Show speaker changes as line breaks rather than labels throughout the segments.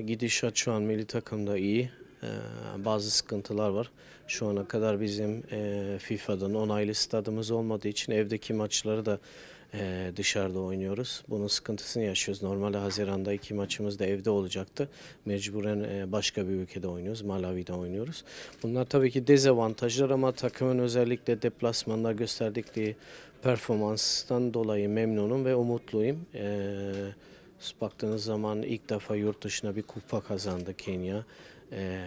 E, gidişat şu an milli takımda iyi. E, bazı sıkıntılar var. Şu ana kadar bizim e, FIFA'dan onaylı stadımız olmadığı için evdeki maçları da dışarıda oynuyoruz. Bunun sıkıntısını yaşıyoruz. Normalde Haziran'da iki maçımız da evde olacaktı. Mecburen başka bir ülkede oynuyoruz. Malawi'de oynuyoruz. Bunlar tabii ki dezavantajlar ama takımın özellikle deplasmanda gösterdikleri performanstan dolayı memnunum ve umutluyum. E, Baktığınız zaman ilk defa yurt dışına bir kupa kazandı Kenya. E,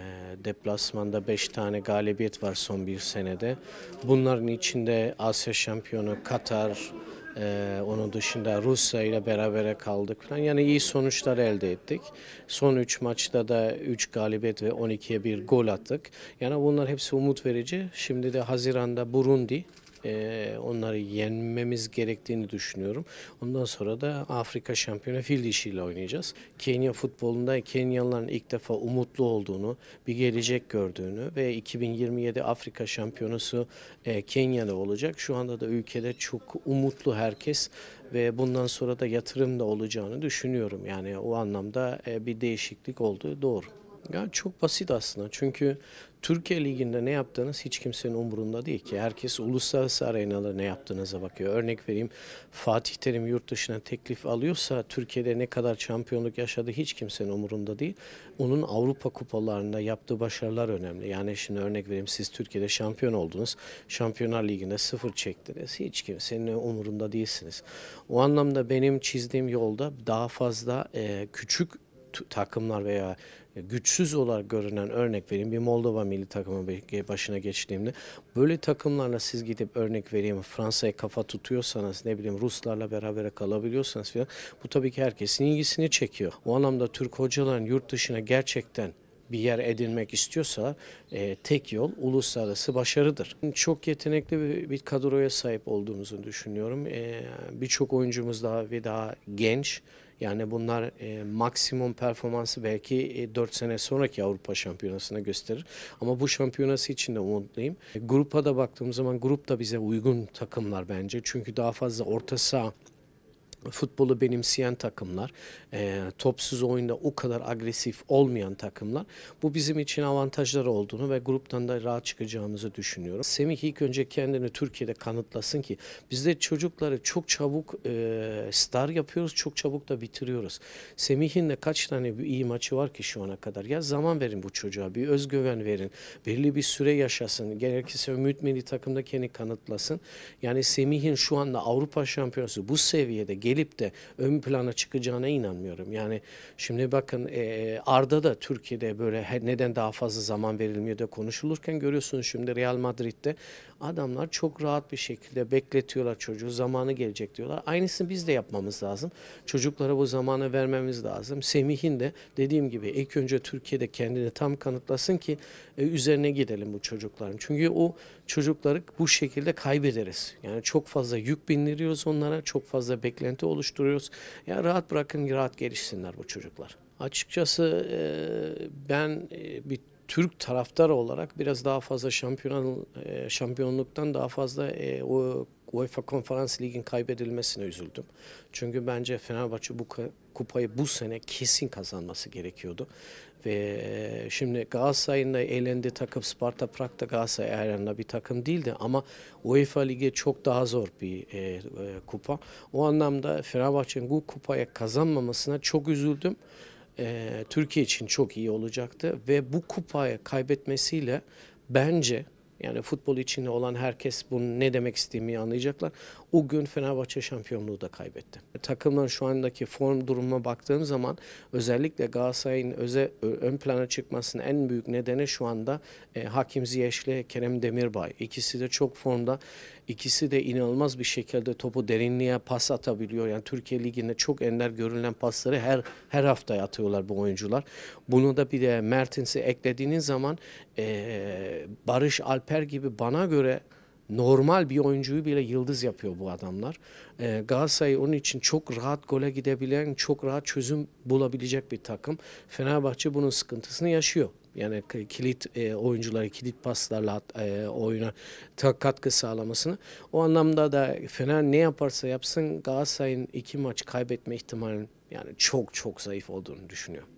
deplasmanda 5 tane galibiyet var son bir senede. Bunların içinde Asya şampiyonu Katar, ee, onun dışında Rusya ile beraber kaldık falan. Yani iyi sonuçlar elde ettik. Son 3 maçta da 3 galibiyet ve 12'ye bir gol attık. Yani bunlar hepsi umut verici. Şimdi de Haziran'da Burundi ee, onları yenmemiz gerektiğini düşünüyorum. Ondan sonra da Afrika şampiyonu fil dişiyle oynayacağız. Kenya futbolunda Kenyalıların ilk defa umutlu olduğunu, bir gelecek gördüğünü ve 2027 Afrika şampiyonusu e, Kenya'da olacak. Şu anda da ülkede çok umutlu herkes ve bundan sonra da yatırım da olacağını düşünüyorum. Yani o anlamda e, bir değişiklik oldu doğru. Ya çok basit aslında çünkü Türkiye Ligi'nde ne yaptığınız hiç kimsenin umurunda değil ki. Herkes uluslararası arenada ne yaptığınıza bakıyor. Örnek vereyim Fatih Terim yurt dışına teklif alıyorsa Türkiye'de ne kadar şampiyonluk yaşadı hiç kimsenin umurunda değil. Onun Avrupa kupalarında yaptığı başarılar önemli. Yani şimdi örnek vereyim siz Türkiye'de şampiyon oldunuz. Şampiyonlar Ligi'nde sıfır çektiniz. Hiç kimsenin umurunda değilsiniz. O anlamda benim çizdiğim yolda daha fazla e, küçük takımlar veya e, güçsüz olarak görünen örnek vereyim bir Moldova milli takımı başına geçtiğimde böyle takımlarla siz gidip örnek vereyim Fransa'ya kafa tutuyorsanız ne bileyim Ruslarla beraber kalabiliyorsanız falan bu tabii ki herkesin ilgisini çekiyor. O anlamda Türk hocaların yurt dışına gerçekten bir yer edinmek istiyorsa e, tek yol uluslararası başarıdır. Çok yetenekli bir, bir kadroya sahip olduğumuzu düşünüyorum. E, Birçok oyuncumuz daha ve daha genç. Yani bunlar e, maksimum performansı belki e, 4 sene sonraki Avrupa Şampiyonası'na gösterir. Ama bu şampiyonası için de umutluyum. E, grupa da baktığım zaman grupta bize uygun takımlar bence. Çünkü daha fazla orta saha futbolu benimseyen takımlar, e, topsuz oyunda o kadar agresif olmayan takımlar bu bizim için avantajları olduğunu ve gruptan da rahat çıkacağımızı düşünüyorum. Semih ilk önce kendini Türkiye'de kanıtlasın ki biz de çocukları çok çabuk e, star yapıyoruz, çok çabuk da bitiriyoruz. Semih'in de kaç tane bir iyi maçı var ki şu ana kadar. Ya zaman verin bu çocuğa, bir özgüven verin, belli bir süre yaşasın. Gerekirse Ümit Milli takımda kendini kanıtlasın. Yani Semih'in şu anda Avrupa Şampiyonası bu seviyede geri gelip de ön plana çıkacağına inanmıyorum. Yani şimdi bakın e, Arda da Türkiye'de böyle neden daha fazla zaman verilmiyor da konuşulurken görüyorsunuz şimdi Real Madrid'de Adamlar çok rahat bir şekilde bekletiyorlar çocuğu. Zamanı gelecek diyorlar. Aynısını biz de yapmamız lazım. Çocuklara bu zamanı vermemiz lazım. Semih'in de dediğim gibi ilk önce Türkiye'de kendini tam kanıtlasın ki e, üzerine gidelim bu çocukların. Çünkü o çocukları bu şekilde kaybederiz. Yani çok fazla yük bindiriyoruz onlara. Çok fazla beklenti oluşturuyoruz. Ya rahat bırakın rahat gelişsinler bu çocuklar. Açıkçası e, ben e, bir Türk taraftar olarak biraz daha fazla şampiyon e, şampiyonluktan daha fazla e, o UEFA Konferans Ligi'nin kaybedilmesine üzüldüm. Çünkü bence Fenerbahçe bu kupayı bu sene kesin kazanması gerekiyordu. Ve e, şimdi Galatasaray'ın da elendi takım Sparta Prag'da Galatasaray ayarında bir takım değildi ama UEFA Ligi çok daha zor bir e, e, kupa. O anlamda Fenerbahçe'nin bu kupaya kazanmamasına çok üzüldüm e, Türkiye için çok iyi olacaktı ve bu kupayı kaybetmesiyle bence yani futbol içinde olan herkes bunun ne demek istediğimi anlayacaklar. O gün Fenerbahçe şampiyonluğu da kaybetti. takımın şu andaki form durumuna baktığım zaman özellikle Galatasaray'ın öze, ön plana çıkmasının en büyük nedeni şu anda e, Hakim Ziyech'le Kerem Demirbay. İkisi de çok formda. İkisi de inanılmaz bir şekilde topu derinliğe pas atabiliyor. Yani Türkiye Ligi'nde çok ender görülen pasları her her hafta atıyorlar bu oyuncular. Bunu da bir de Mertens'i eklediğiniz zaman e, Barış Alper gibi bana göre normal bir oyuncuyu bile yıldız yapıyor bu adamlar. E, Galatasaray onun için çok rahat gole gidebilen, çok rahat çözüm bulabilecek bir takım. Fenerbahçe bunun sıkıntısını yaşıyor yani kilit e, oyuncuları kilit paslarla e, oyuna katkı sağlamasını. O anlamda da Fener ne yaparsa yapsın Galatasaray'ın iki maç kaybetme ihtimalinin yani çok çok zayıf olduğunu düşünüyorum.